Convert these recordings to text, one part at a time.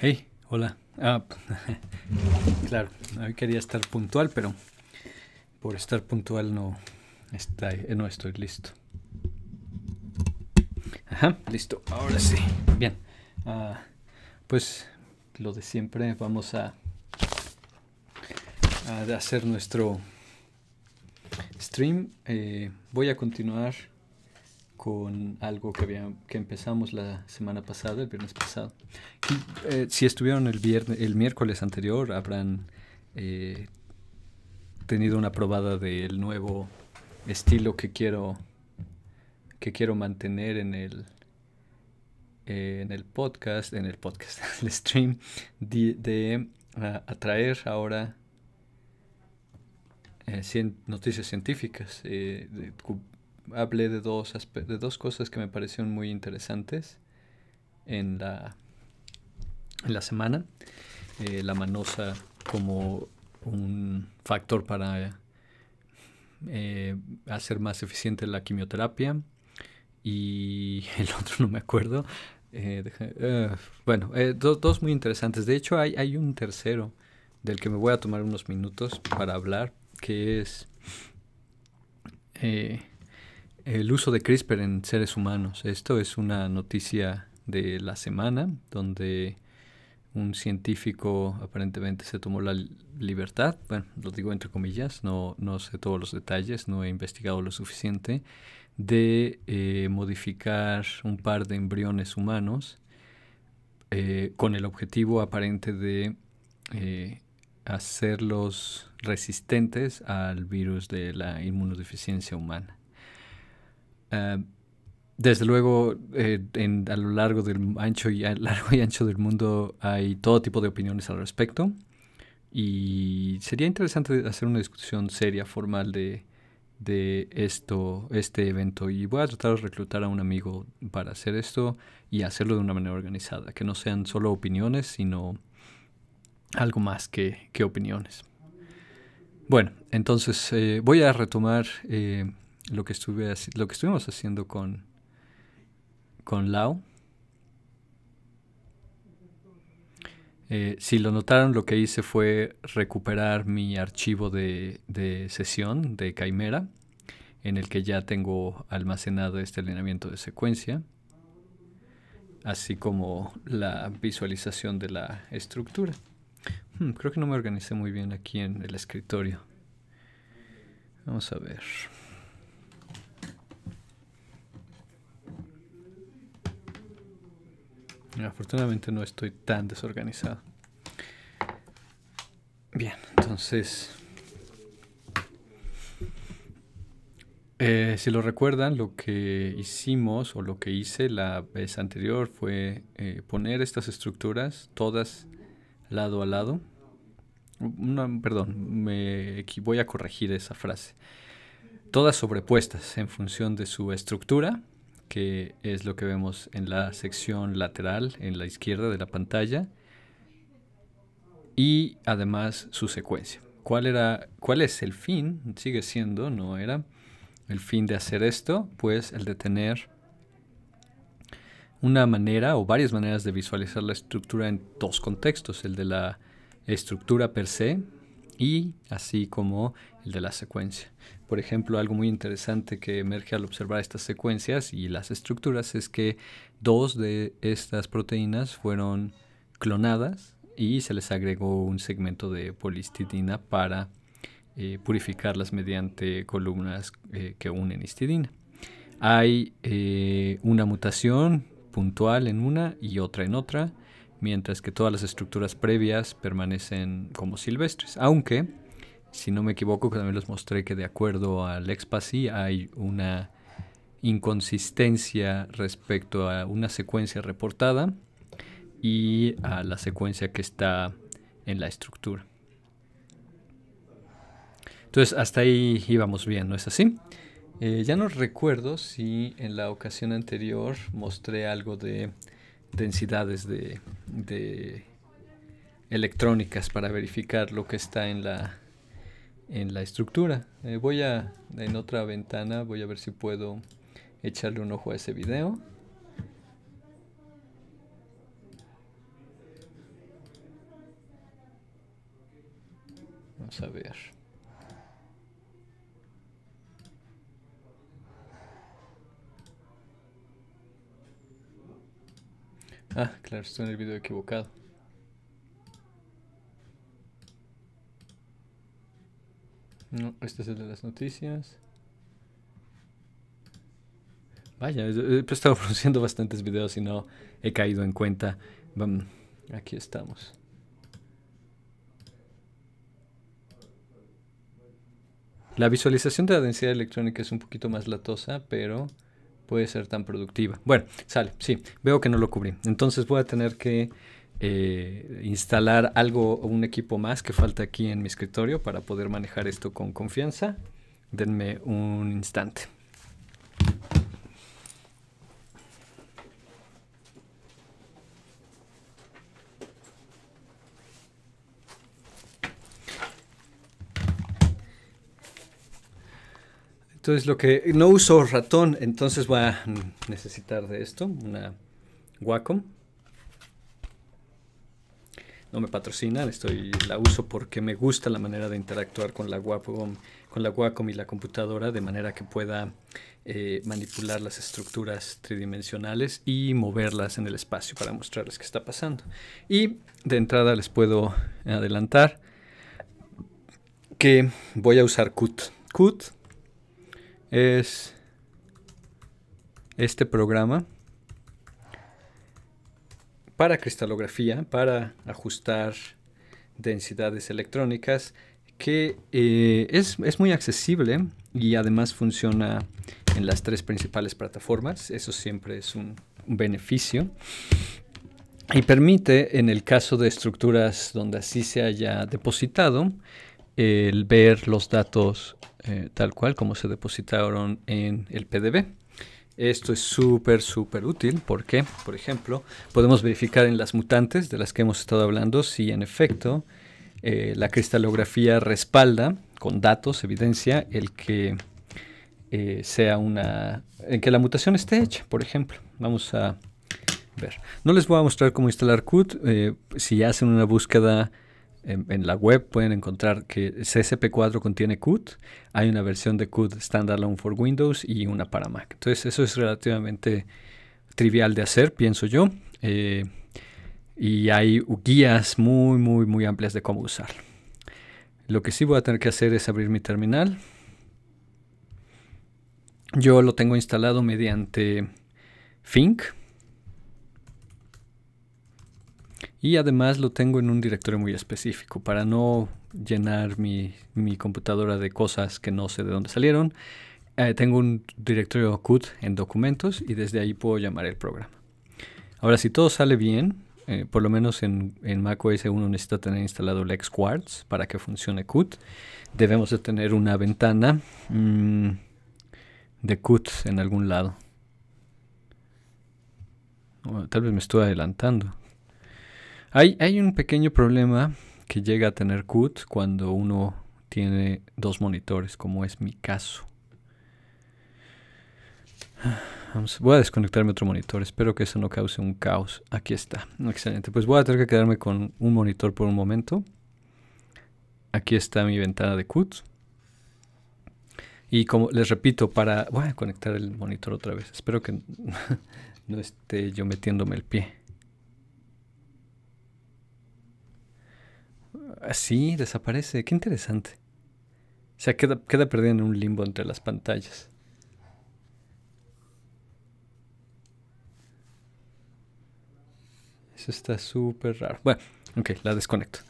Hey, hola. Ah, claro, hoy quería estar puntual, pero por estar puntual no, está, no estoy listo. Ajá, listo, ahora sí. Bien, ah, pues lo de siempre, vamos a, hacer nuestro stream. Eh, voy a continuar con algo que, había, que empezamos la semana pasada, el viernes pasado. Eh, si estuvieron el, viernes, el miércoles anterior, habrán eh, tenido una probada del nuevo estilo que quiero, que quiero mantener en el, eh, en el podcast, en el podcast, el stream, de, atraer ahora noticias científicas hablé de dos, de dos cosas que me parecieron muy interesantes en la, en la semana. Eh, la manosa como un factor para eh, hacer más eficiente la quimioterapia y el otro no me acuerdo. Eh, eh, bueno, dos, muy interesantes. De hecho hay, un tercero del que me voy a tomar unos minutos para hablar, que es... El uso de CRISPR en seres humanos. Esto es una noticia de la semana donde un científico aparentemente se tomó la libertad, bueno, lo digo entre comillas, no, no sé todos los detalles, no he investigado lo suficiente, de eh, modificar un par de embriones humanos eh, con el objetivo aparente de eh, hacerlos resistentes al virus de la inmunodeficiencia humana. Em, desde luego, eh, a lo largo del ancho y largo y ancho del mundo hay todo tipo de opiniones al respecto. Y sería interesante hacer una discusión seria, formal de, de esto, este evento. Y voy a tratar de reclutar a un amigo para hacer esto y hacerlo de una manera organizada, que no sean solo opiniones, sino algo más que, que opiniones. Bueno, entonces eh, voy a retomar eh, lo que, estuve, lo que estuvimos haciendo con, con Lau. Eh, si lo notaron, lo que hice fue recuperar mi archivo de, sesión de Caimera, en el que ya tengo almacenado este alineamiento de secuencia, así como la visualización de la estructura. Hmm, creo que no me organicé muy bien aquí en el escritorio. Vamos a ver. Afortunadamente no estoy tan desorganizado. Bien, entonces... Eh, si lo recuerdan, lo que hicimos o lo que hice la vez anterior fue eh, poner estas estructuras todas lado a lado. perdón, me voy a corregir esa frase. Todas sobrepuestas en función de su estructura que es lo que vemos en la sección lateral, en la izquierda de la pantalla, y además su secuencia. ¿Cuál, era, ¿Cuál es el fin? Sigue siendo, no era el fin de hacer esto, pues el de tener una manera o varias maneras de visualizar la estructura en dos contextos, el de la estructura per se y así como el de la secuencia. Por ejemplo, algo muy interesante que emerge al observar estas secuencias y las estructuras es que dos de estas proteínas fueron clonadas y se les agregó un segmento de polistidina para eh, purificarlas mediante columnas eh, que unen histidina. Hay eh, una mutación puntual en una y otra en otra, mientras que todas las estructuras previas permanecen como silvestres, aunque si no me equivoco, también los mostré que de acuerdo al Expasy hay una inconsistencia respecto a una secuencia reportada y a la secuencia que está en la estructura. Entonces hasta ahí íbamos bien, ¿no es así? Eh, ya no recuerdo si en la ocasión anterior mostré algo de densidades de electrónicas para verificar lo que está en la en la estructura. Eh, voy a, en otra ventana, voy a ver si puedo echarle un ojo a ese video. Vamos a ver. Ah, claro, estoy en el video equivocado. No, este es el de las noticias. Vaya, eh, pues, he estado produciendo bastantes videos y no he caído en cuenta. Vamos, aquí estamos. La visualización de la densidad electrónica es un poquito más latosa, pero puede ser tan productiva. Bueno, sale, sí, veo que no lo cubrí. Entonces voy a tener que eh, instalar algo, un equipo más que falta aquí en mi escritorio para poder manejar esto con confianza. Denme un instante. Entonces lo que no uso ratón, entonces voy a necesitar de esto, una Wacom no me patrocina, estoy, la uso porque me gusta la manera de interactuar con la Wacom, con la y la computadora de manera que pueda eh, manipular las estructuras tridimensionales y moverlas en el espacio para mostrarles qué está pasando. Y de entrada les puedo adelantar que voy a usar CUT. CUT es este programa para cristalografía, para ajustar densidades electrónicas, que eh, es, muy accesible y además funciona en las tres principales plataformas. Eso siempre es un, beneficio. Y permite, en el caso de estructuras donde así se haya depositado, el ver los datos eh, tal cual como se depositaron en el PDB. Esto es súper, súper útil porque, por ejemplo, podemos verificar en las mutantes de las que hemos estado hablando si en efecto eh, la cristalografía respalda con datos, evidencia, el que eh, sea una. en que la mutación esté hecha, por ejemplo. Vamos a ver. No les voy a mostrar cómo instalar CUT. Eh, si hacen una búsqueda en, la web pueden encontrar que CSP4 contiene CUD. hay una versión de CUT standalone for Windows y una para Mac. Entonces eso es relativamente trivial de hacer, pienso yo. Eh, y hay guías muy, muy, muy amplias de cómo usarlo. Lo que sí voy a tener que hacer es abrir mi terminal. Yo lo tengo instalado mediante Fink, Y además lo tengo en un directorio muy específico para no llenar mi, computadora de cosas que no sé de dónde salieron. Eh, tengo un directorio CUT en documentos y desde ahí puedo llamar el programa. Ahora, si todo sale bien, eh, por lo menos en, en Mac 1 necesita tener instalado LexQuartz para que funcione CUT. Debemos de tener una ventana mm, de CUT en algún lado. tal vez me estoy adelantando. Hay, un pequeño problema que llega a tener CUT cuando uno tiene dos monitores, como es mi caso. voy a desconectarme otro monitor, espero que eso no cause un caos. Aquí está, excelente. Pues voy a tener que quedarme con un monitor por un momento. Aquí está mi ventana de CUT. Y como les repito, para... Voy a conectar el monitor otra vez. Espero que no esté yo metiéndome el pie. Así ah, desaparece. Qué interesante. O sea, queda, queda perdida en un limbo entre las pantallas. Eso está súper raro. Bueno, ok, la desconecto.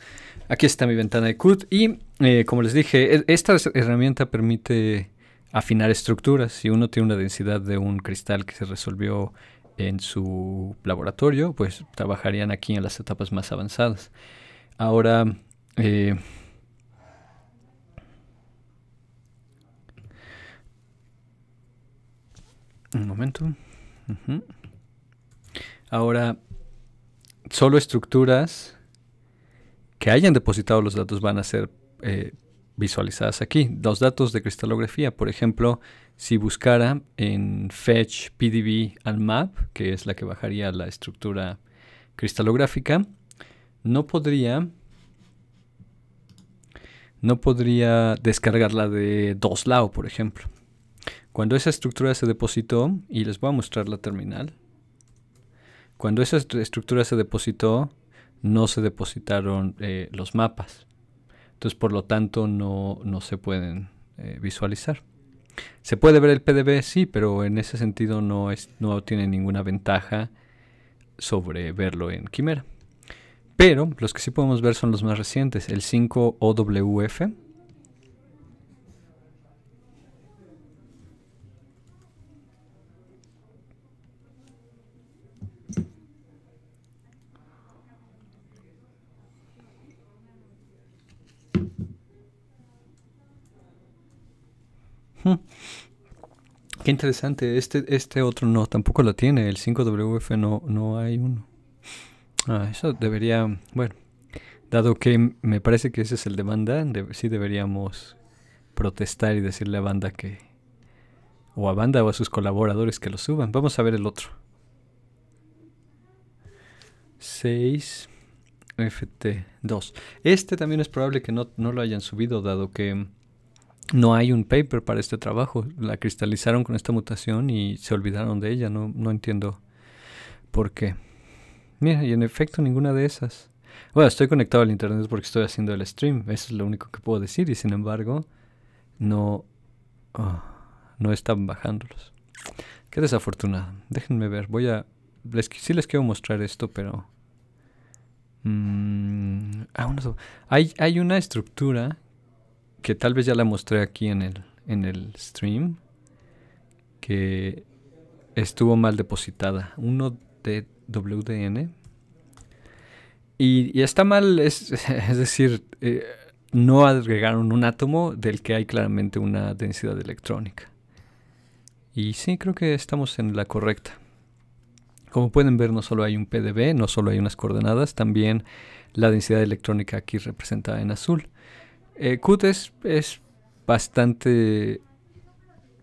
Aquí está mi ventana de CUD y eh, como les dije, e, esta herramienta permite afinar estructuras. Si uno tiene una densidad de un cristal que se resolvió en su laboratorio, pues trabajarían aquí en las etapas más avanzadas. Ahora, eh, un momento. Ahora, solo estructuras que hayan depositado los datos van a ser eh, visualizadas aquí. Los datos de cristalografía, por ejemplo, si buscara en fetch pdb and map, que es la que bajaría la estructura cristalográfica, no podría no podría descargarla de dos lados por ejemplo. Cuando esa estructura se depositó, y les voy a mostrar la terminal, cuando esa estructura se depositó, no se depositaron eh, los mapas. Entonces, por lo tanto, no, se pueden eh, visualizar. Se puede ver el PDB, sí, pero en ese sentido no, es, no tiene ninguna ventaja sobre verlo en Quimera. Pero los que sí podemos ver son los más recientes, el 5OWF. Hmm. Qué interesante, este, este otro no, tampoco lo tiene, el 5WF no, no hay uno. Ah, eso debería, bueno, dado que me parece que ese es el de banda, sí deberíamos protestar y decirle a banda que, o a banda o a sus colaboradores que lo suban. Vamos a ver el otro. 6 FT2. Este también es probable que no, no lo hayan subido, dado que no hay un paper para este trabajo. La cristalizaron con esta mutación y se olvidaron de ella. No, no entiendo por qué. Mira, y en efecto ninguna de esas. Bueno, estoy conectado al internet porque estoy haciendo el stream. Eso es lo único que puedo decir. Y sin embargo, no, ah, no están bajándolos. Qué desafortunado. Déjenme ver. Voy a... Les, sí les quiero mostrar esto, pero... Mm, ah, hay, hay una estructura que tal vez ya la mostré aquí en el, en el stream. Que estuvo mal depositada. Uno de WDN. Y, está mal, es, decir, eh, no agregaron un átomo del que hay claramente una densidad electrónica. Y sí, creo que estamos en la correcta. Como pueden ver, no solo hay un PDB, no solo hay unas coordenadas, también la densidad electrónica aquí representada en azul. Eh, QT es, bastante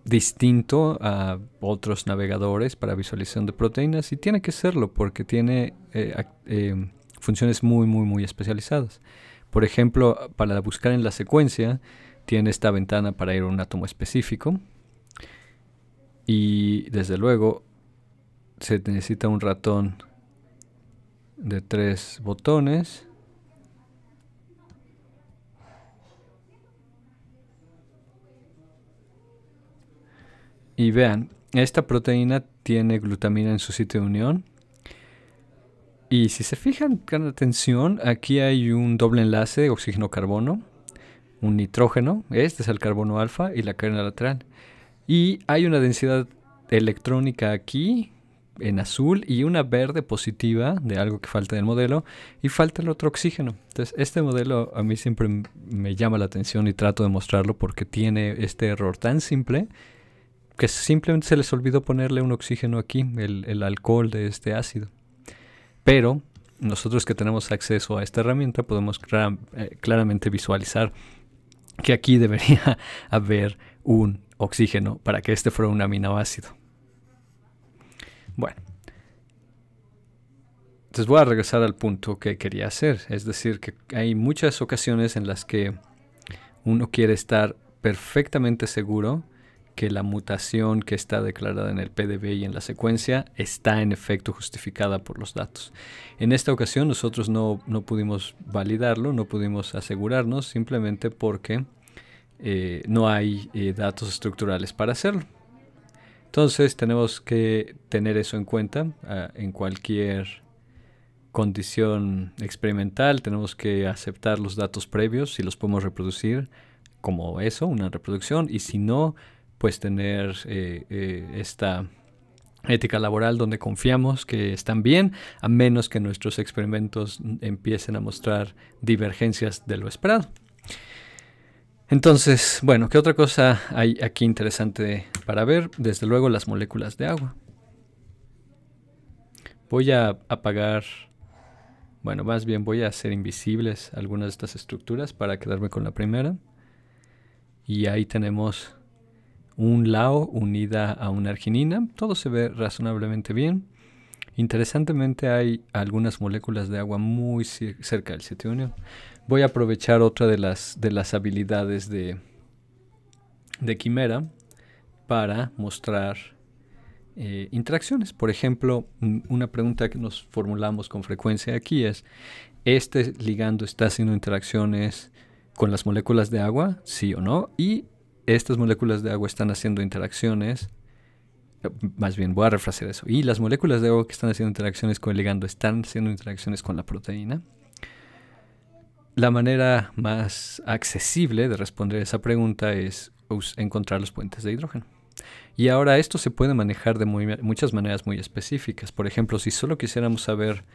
distinto a otros navegadores para visualización de proteínas y tiene que serlo porque tiene eh, eh, funciones muy muy muy especializadas. Por ejemplo, para buscar en la secuencia tiene esta ventana para ir a un átomo específico y desde luego se necesita un ratón de tres botones Y vean, esta proteína tiene glutamina en su sitio de unión. Y si se fijan con atención, aquí hay un doble enlace de oxígeno-carbono, un nitrógeno, este es el carbono alfa y la cadena lateral. Y hay una densidad electrónica aquí en azul y una verde positiva de algo que falta del modelo y falta el otro oxígeno. Entonces este modelo a mí siempre me llama la atención y trato de mostrarlo porque tiene este error tan simple que simplemente se les olvidó ponerle un oxígeno aquí, el, alcohol de este ácido. Pero nosotros que tenemos acceso a esta herramienta podemos eh, claramente visualizar que aquí debería haber un oxígeno para que este fuera un aminoácido. Bueno, entonces voy a regresar al punto que quería hacer, es decir, que hay muchas ocasiones en las que uno quiere estar perfectamente seguro que la mutación que está declarada en el PDB y en la secuencia está en efecto justificada por los datos. En esta ocasión nosotros no, pudimos validarlo, no pudimos asegurarnos simplemente porque eh, no hay eh, datos estructurales para hacerlo. Entonces tenemos que tener eso en cuenta ah, en cualquier condición experimental. Tenemos que aceptar los datos previos si los podemos reproducir como eso, una reproducción, y si no, pues tener eh, eh, esta ética laboral donde confiamos que están bien, a menos que nuestros experimentos empiecen a mostrar divergencias de lo esperado. Entonces, bueno, ¿qué otra cosa hay aquí interesante para ver? Desde luego las moléculas de agua. Voy a apagar, bueno, más bien voy a hacer invisibles algunas de estas estructuras para quedarme con la primera. Y ahí tenemos un lao unida a una arginina. Todo se ve razonablemente bien. Interesantemente hay algunas moléculas de agua muy cerca del unión... Voy a aprovechar otra de las, de las habilidades de, de Quimera para mostrar eh, interacciones. Por ejemplo, una pregunta que nos formulamos con frecuencia aquí es, ¿este ligando está haciendo interacciones con las moléculas de agua? Sí o no. Y estas moléculas de agua están haciendo interacciones, eh, más bien voy a refrasear eso, y las moléculas de agua que están haciendo interacciones con el ligando están haciendo interacciones con la proteína. La manera más accesible de responder esa pregunta es encontrar los puentes de hidrógeno. Y ahora esto se puede manejar de muchas maneras muy específicas. Por ejemplo, si solo quisiéramos saber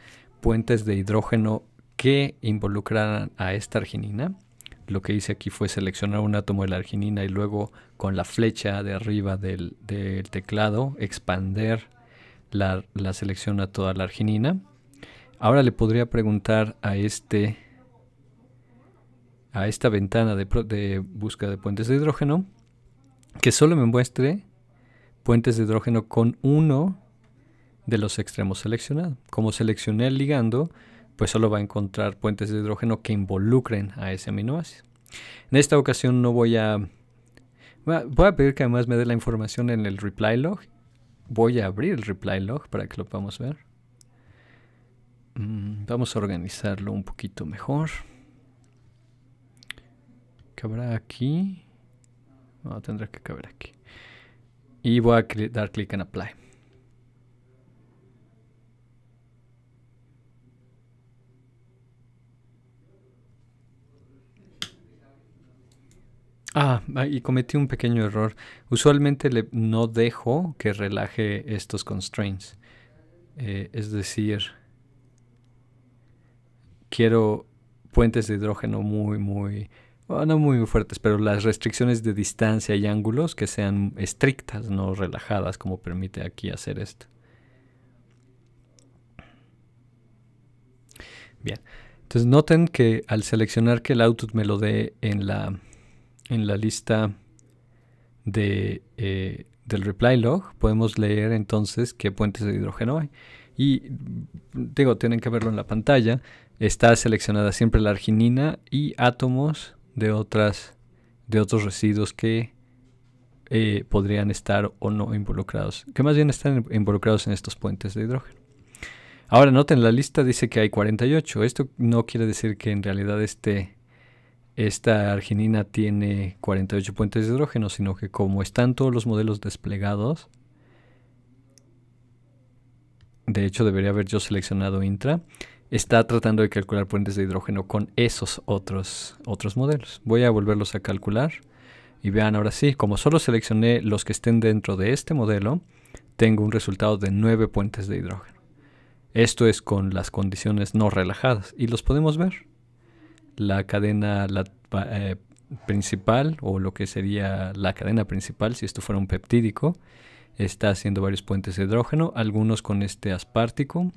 puentes de hidrógeno que involucraran a esta arginina, lo que hice aquí fue seleccionar un átomo de la arginina y luego con la flecha de arriba del, teclado expander la, selección a toda la arginina. Ahora le podría preguntar a este a esta ventana de, de búsqueda de puentes de hidrógeno que solo me muestre puentes de hidrógeno con uno de los extremos seleccionados. Como seleccioné el ligando, pues solo va a encontrar puentes de hidrógeno que involucren a ese aminoácido. En esta ocasión no voy a... Voy a pedir que además me dé la información en el reply log. Voy a abrir el reply log para que lo podamos ver. Mm, vamos a organizarlo un poquito mejor. ¿Cabrá aquí? No, tendrá que caber aquí. Y voy a dar clic en Apply. Ah, ah, y cometí un pequeño error. Usualmente le, no dejo que relaje estos constraints. Eh, es decir, quiero puentes de hidrógeno muy, muy, ah, no muy fuertes, pero las restricciones de distancia y ángulos que sean estrictas, no relajadas, como permite aquí hacer esto. Bien, entonces noten que al seleccionar que el output me lo dé en la en la lista de, eh, del reply log, podemos leer entonces qué puentes de hidrógeno hay. Y digo, tienen que verlo en la pantalla. Está seleccionada siempre la arginina y átomos de, otras, de otros residuos que eh, podrían estar o no involucrados, que más bien están involucrados en estos puentes de hidrógeno. Ahora noten, la lista dice que hay 48. Esto no quiere decir que en realidad esté... Esta arginina tiene 48 puentes de hidrógeno, sino que como están todos los modelos desplegados, de hecho debería haber yo seleccionado intra, está tratando de calcular puentes de hidrógeno con esos otros, otros modelos. Voy a volverlos a calcular y vean ahora sí, como solo seleccioné los que estén dentro de este modelo, tengo un resultado de 9 puentes de hidrógeno. Esto es con las condiciones no relajadas y los podemos ver la cadena eh, principal o lo que sería la cadena principal si esto fuera un peptídico está haciendo varios puentes de hidrógeno, algunos con este aspartico,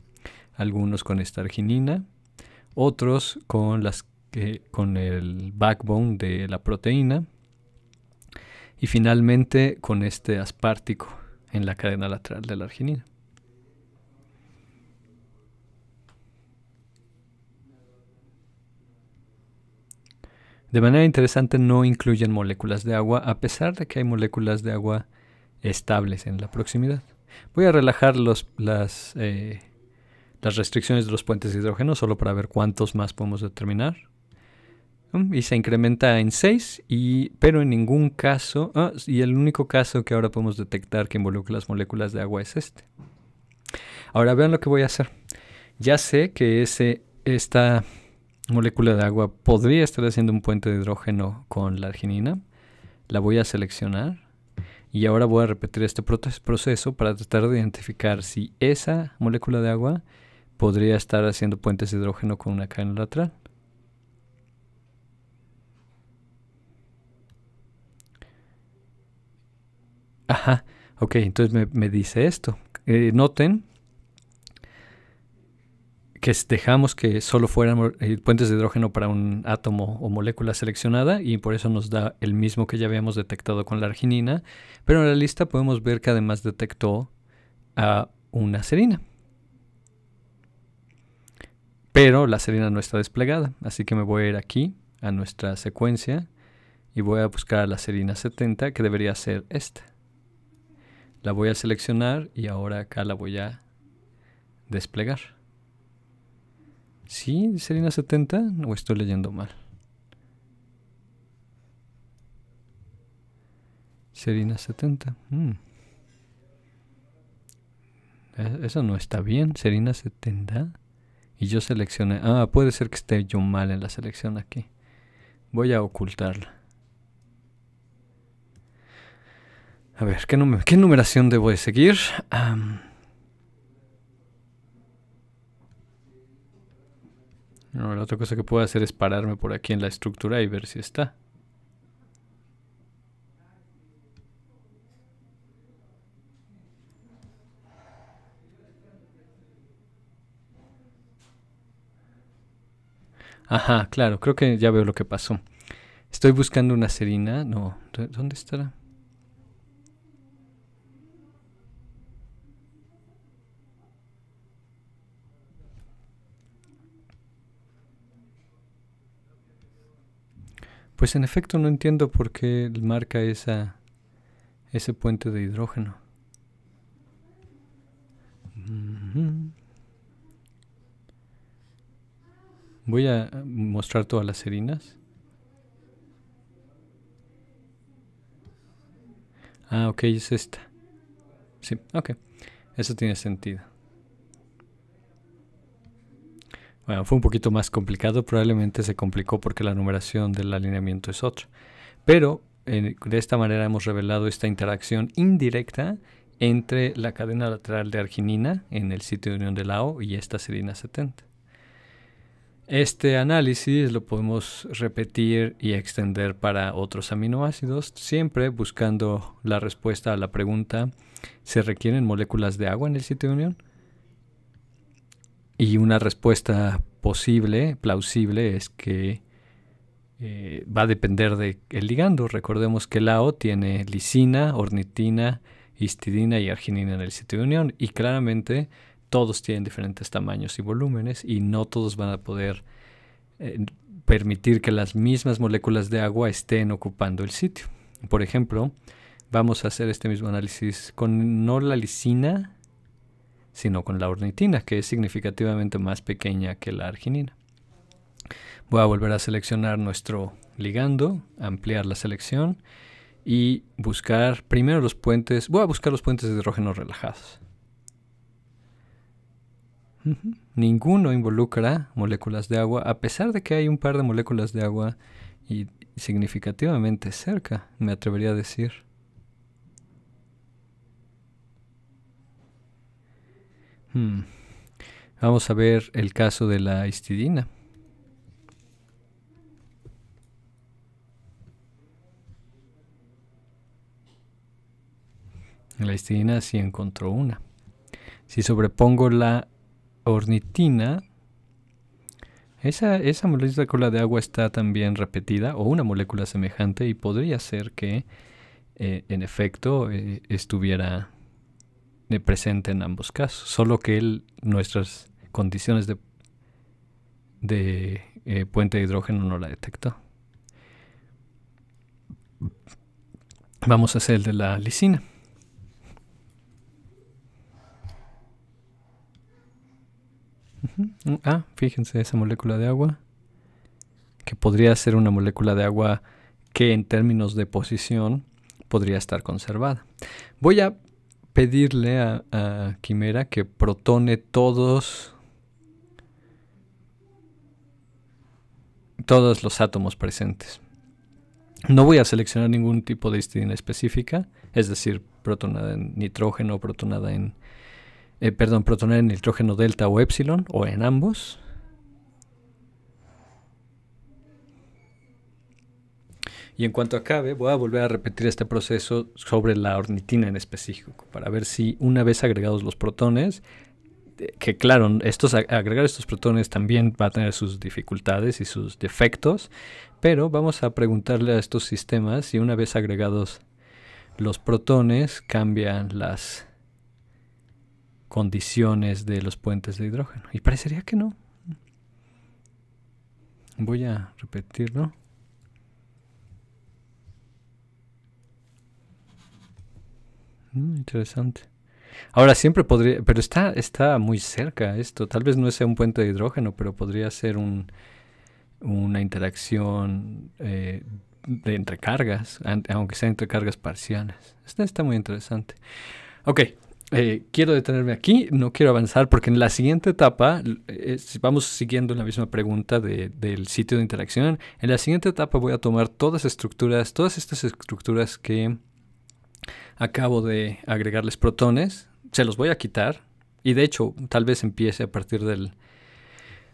algunos con esta arginina, otros con, las, con el backbone de la proteína y finalmente con este aspartico en la cadena lateral de la arginina. De manera interesante no incluyen moléculas de agua a pesar de que hay moléculas de agua estables en la proximidad. Voy a relajar eh, las, restricciones de los puentes de hidrógeno solo para ver cuántos más podemos determinar. Mm, y se incrementa en 6, pero en ningún caso, ah, y el único caso que ahora podemos detectar que involucra las moléculas de agua es este. Ahora vean lo que voy a hacer. Ya sé que ese, esta molécula de agua podría estar haciendo un puente de hidrógeno con la arginina. La voy a seleccionar y ahora voy a repetir este proceso para tratar de identificar si esa molécula de agua podría estar haciendo puentes de hidrógeno con una cadena lateral. Ajá, ok, entonces me, dice esto. Eh, noten que dejamos que solo fueran eh, puentes de hidrógeno para un átomo o molécula seleccionada y por eso nos da el mismo que ya habíamos detectado con la arginina, pero en la lista podemos ver que además detectó a una serina. Pero la serina no está desplegada, así que me voy a ir aquí a nuestra secuencia y voy a buscar a la serina 70 que debería ser esta. La voy a seleccionar y ahora acá la voy a desplegar. ¿Sí? ¿Serina 70? ¿O estoy leyendo mal? Serina 70. Mm. E-, eso no está bien. Serina 70. Y yo seleccioné. Ah, puede ser que esté yo mal en la selección aquí. Voy a ocultarla. A ver, ¿qué, numeración debo seguir? No, la otra cosa que puedo hacer es pararme por aquí en la estructura y ver si está. Ajá, claro, creo que ya veo lo que pasó. Estoy buscando una serina. No, ¿dónde estará? Pues en efecto no entiendo por qué marca esa, ese puente de hidrógeno. Voy a mostrar todas las serinas. Ah, ok, es esta. Sí, ok. Eso tiene sentido. Bueno, fue un poquito más complicado, probablemente se complicó porque la numeración del alineamiento es otra. Pero eh, de esta manera hemos revelado esta interacción indirecta entre la cadena lateral de arginina en el sitio de unión de la y esta serina 70. Este análisis lo podemos repetir y extender para otros aminoácidos, siempre buscando la respuesta a la pregunta, ¿se requieren moléculas de agua en el sitio de unión? Y una respuesta posible, plausible, es que eh, va a depender del el ligando. Recordemos que la O tiene lisina, ornitina, histidina y arginina en el sitio de unión y claramente todos tienen diferentes tamaños y volúmenes y no todos van a poder eh, permitir que las mismas moléculas de agua estén ocupando el sitio. Por ejemplo, vamos a hacer este mismo análisis con no la lisina, sino con la ornitina, que es significativamente más pequeña que la arginina. Voy a volver a seleccionar nuestro ligando, ampliar la selección y buscar primero los puentes. Voy a buscar los puentes de hidrógeno relajados. Ninguno involucra moléculas de agua, a pesar de que hay un par de moléculas de agua y significativamente cerca, me atrevería a decir. Hmm. Vamos a ver el caso de la histidina. La histidina sí encontró una. Si sobrepongo la ornitina, esa, esa molécula de agua está también repetida o una molécula semejante y podría ser que eh, en efecto eh, estuviera presente en ambos casos, solo que nuestras condiciones de, de eh, puente de hidrógeno no la detectó. Vamos a hacer el de la lisina. Ah, fíjense, esa molécula de agua, que podría ser una molécula de agua que en términos de posición podría estar conservada. Voy a pedirle a, Quimera que protone todos, todos los átomos presentes. No voy a seleccionar ningún tipo de histidina específica, es decir, protonada en nitrógeno, protonada en, eh, perdón, protonada en nitrógeno delta o epsilon o en ambos. Y en cuanto acabe, voy a volver a repetir este proceso sobre la ornitina en específico, para ver si una vez agregados los protones, eh, que claro, estos, agregar estos protones también va a tener sus dificultades y sus defectos, pero vamos a preguntarle a estos sistemas si una vez agregados los protones cambian las condiciones de los puentes de hidrógeno. Y parecería que no. Voy a repetirlo. Mm, interesante. Ahora siempre podría, pero está, está muy cerca esto. Tal vez no sea un puente de hidrógeno, pero podría ser una interacción eh, de entre cargas, aunque sea entre cargas parciales. está muy interesante. Ok, eh, quiero detenerme aquí, no quiero avanzar porque en la siguiente etapa, eh, vamos siguiendo la misma pregunta del sitio de interacción, en la siguiente etapa voy a tomar todas estructuras, todas estas estructuras que acabo de agregarles protones, se los voy a quitar y de hecho tal vez empiece a partir del,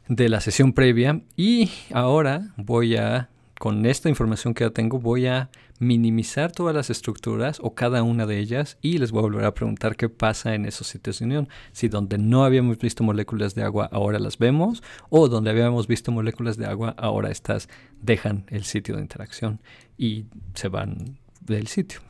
de la sesión previa y ahora voy a, con esta información que ya tengo, voy a minimizar todas las estructuras o cada una de ellas y les voy a volver a preguntar qué pasa en esos sitios de unión. Si donde no habíamos visto moléculas de agua ahora las vemos o donde habíamos visto moléculas de agua ahora estas dejan el sitio de interacción y se van del sitio.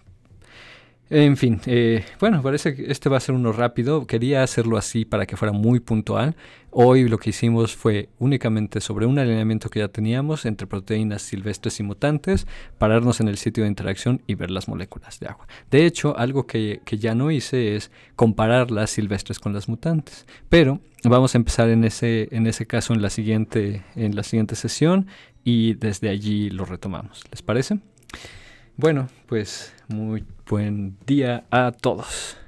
En fin, eh, bueno, parece que este va a ser uno rápido. Quería hacerlo así para que fuera muy puntual. Hoy lo que hicimos fue únicamente sobre un alineamiento que ya teníamos entre proteínas silvestres y mutantes, pararnos en el sitio de interacción y ver las moléculas de agua. De hecho, algo que, que ya no hice es comparar las silvestres con las mutantes. Pero vamos a empezar en ese, en ese caso en la, siguiente, en la siguiente sesión y desde allí lo retomamos. ¿Les parece? Bueno, pues muy buen día a todos.